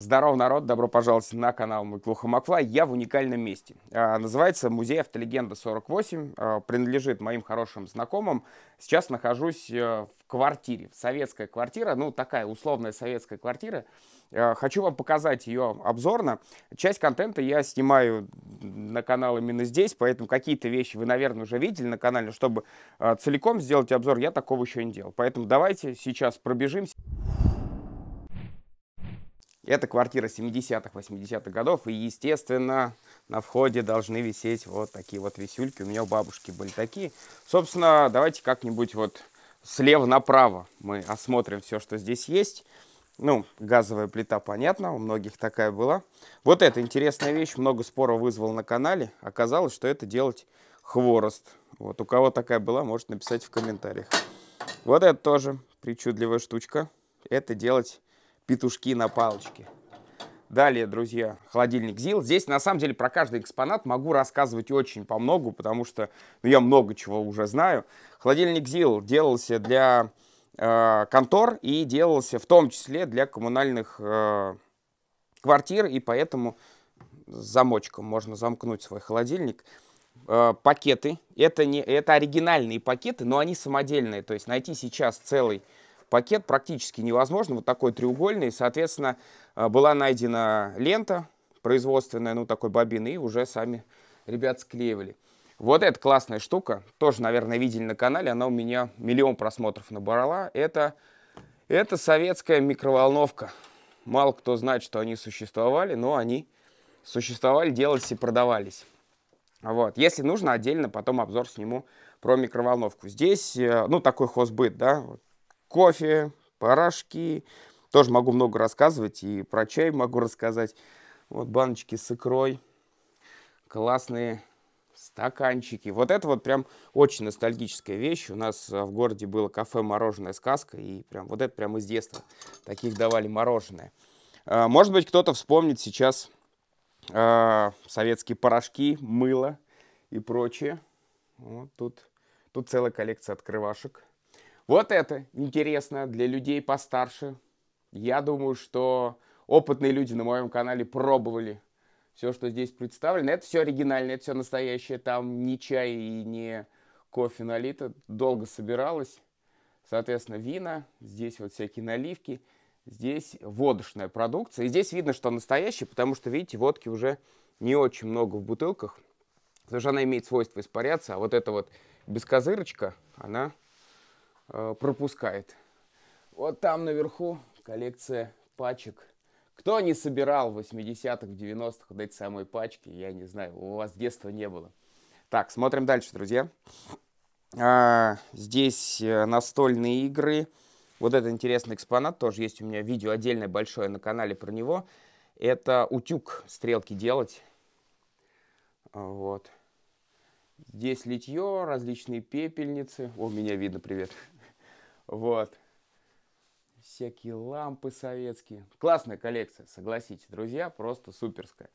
Здорово, народ! Добро пожаловать на канал Маклуха Макфла. Я в уникальном месте. А, называется музей Автолегенда 48. Принадлежит моим хорошим знакомым. Сейчас нахожусь э, в квартире. Советская квартира, ну такая условная советская квартира. А, хочу вам показать ее обзорно. Часть контента я снимаю на канал именно здесь, поэтому какие-то вещи вы, наверное, уже видели на канале. Чтобы а, целиком сделать обзор, я такого еще не делал. Поэтому давайте сейчас пробежимся. Это квартира 70-х, 80-х годов, и, естественно, на входе должны висеть вот такие вот висюльки. У меня у бабушки были такие. Собственно, давайте как-нибудь вот слева направо мы осмотрим все, что здесь есть. Ну, газовая плита, понятно, у многих такая была. Вот эта интересная вещь, много спора вызвал на канале. Оказалось, что это делать хворост. Вот, у кого такая была, может написать в комментариях. Вот это тоже причудливая штучка. Это делать петушки на палочке. Далее, друзья, холодильник ЗИЛ. Здесь, на самом деле, про каждый экспонат могу рассказывать очень по многу, потому что ну, я много чего уже знаю. Холодильник ЗИЛ делался для э, контор и делался в том числе для коммунальных э, квартир, и поэтому замочком можно замкнуть свой холодильник. Э, пакеты. Это, не, это оригинальные пакеты, но они самодельные. То есть найти сейчас целый пакет практически невозможно, вот такой треугольный. Соответственно, э, была найдена лента производственная, ну, такой бобины, и уже сами ребят склеивали. Вот эта классная штука, тоже, наверное, видели на канале, она у меня миллион просмотров набрала. Это, это советская микроволновка. Мало кто знает, что они существовали, но они существовали, делались и продавались. Вот. Если нужно, отдельно потом обзор сниму про микроволновку. Здесь, э, ну, такой хозбыт, да, вот, кофе, порошки. Тоже могу много рассказывать, и про чай могу рассказать. Вот баночки с икрой, классные стаканчики. Вот это вот прям очень ностальгическая вещь. У нас а, в городе было кафе "Мороженая сказка», и прям вот это прям из детства. Таких давали мороженое. А, может быть, кто-то вспомнит сейчас э, советские порошки, мыло и прочее. Вот тут, тут целая коллекция открывашек. Вот это интересно для людей постарше. Я думаю, что опытные люди на моем канале пробовали все, что здесь представлено. Это все оригинальное, это все настоящее. Там не чай и не кофе налито. Долго собиралось. Соответственно, вина. Здесь вот всякие наливки. Здесь водочная продукция. И здесь видно, что настоящий, потому что, видите, водки уже не очень много в бутылках. Потому что она имеет свойство испаряться. А вот эта вот бескозырочка, она Э, пропускает. Вот там наверху коллекция пачек. Кто не собирал в 80-х, в 90-х вот эти самые пачки, я не знаю, у вас детства не было. Так, смотрим дальше, друзья. А, здесь э, настольные игры. Вот этот интересный экспонат, тоже есть у меня видео отдельное большое на канале про него. Это утюг стрелки делать. А, вот. Здесь литье, различные пепельницы. О, меня видно, Привет. Вот. Всякие лампы советские. Классная коллекция, согласитесь, друзья, просто суперская.